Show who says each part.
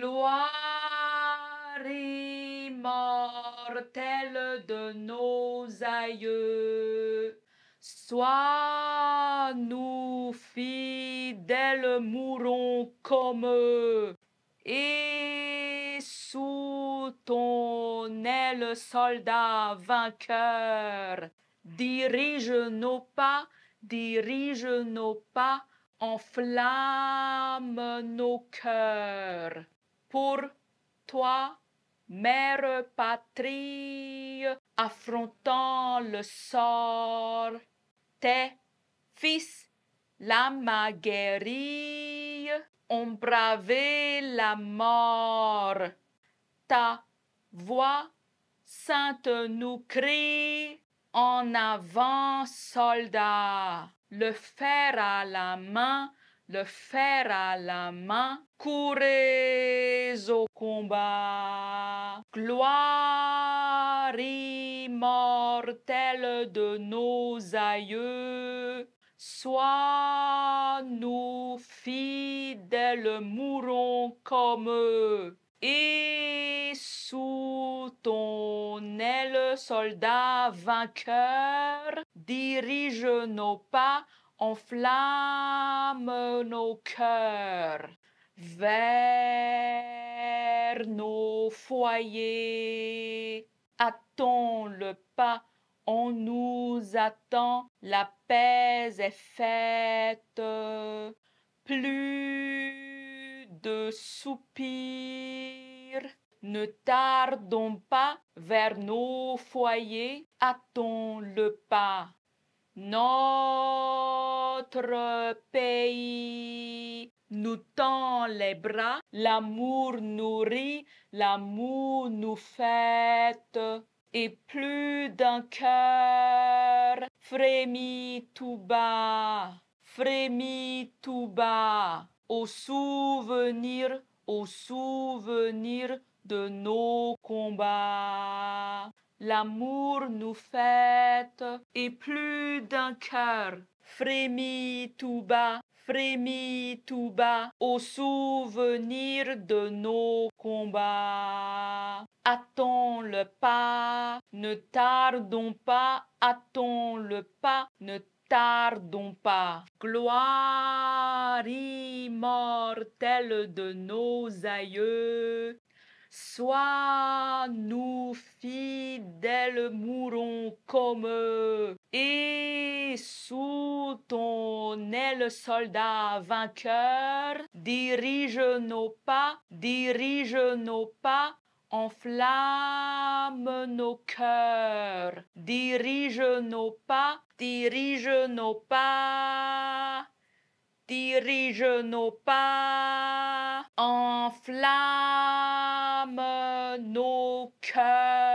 Speaker 1: gloire immortelle de nos aïeux, sois nous fidèles mourons comme eux, et sous ton aile, soldat vainqueur, dirige nos pas, dirige nos pas, enflamme nos cœurs pour toi, mère patrie, affrontant le sort, tes fils, la maguerie, ont bravé la mort. Ta voix sainte nous crie, en avant, soldats, le fer à la main, le fer à la main, courez au combat. Gloire immortelle de nos aïeux, sois nous fidèles, mourons comme eux. Et sous ton aile, soldat vainqueur, dirige nos pas enflamme nos cœurs vers nos foyers. Hâtons le pas, on nous attend, la paix est faite. Plus de soupirs, ne tardons pas vers nos foyers, hâtons le pas. Notre pays nous tend les bras, l'amour nourrit, l'amour nous fête, et plus d'un cœur frémit tout bas, frémit tout bas, au souvenir, au souvenir de nos combats l'amour nous fait et plus d'un cœur frémit tout bas, frémit tout bas au souvenir de nos combats. Attends le pas, ne tardons pas, attends le pas, ne tardons pas. Gloire immortelle de nos aïeux, Sois nous fidèles, mourons comme eux. Et sous ton aile, soldat vainqueur, dirige nos pas, dirige nos pas, enflamme nos cœurs, dirige nos pas, dirige nos pas dirige nos pas, enflamme nos cœurs.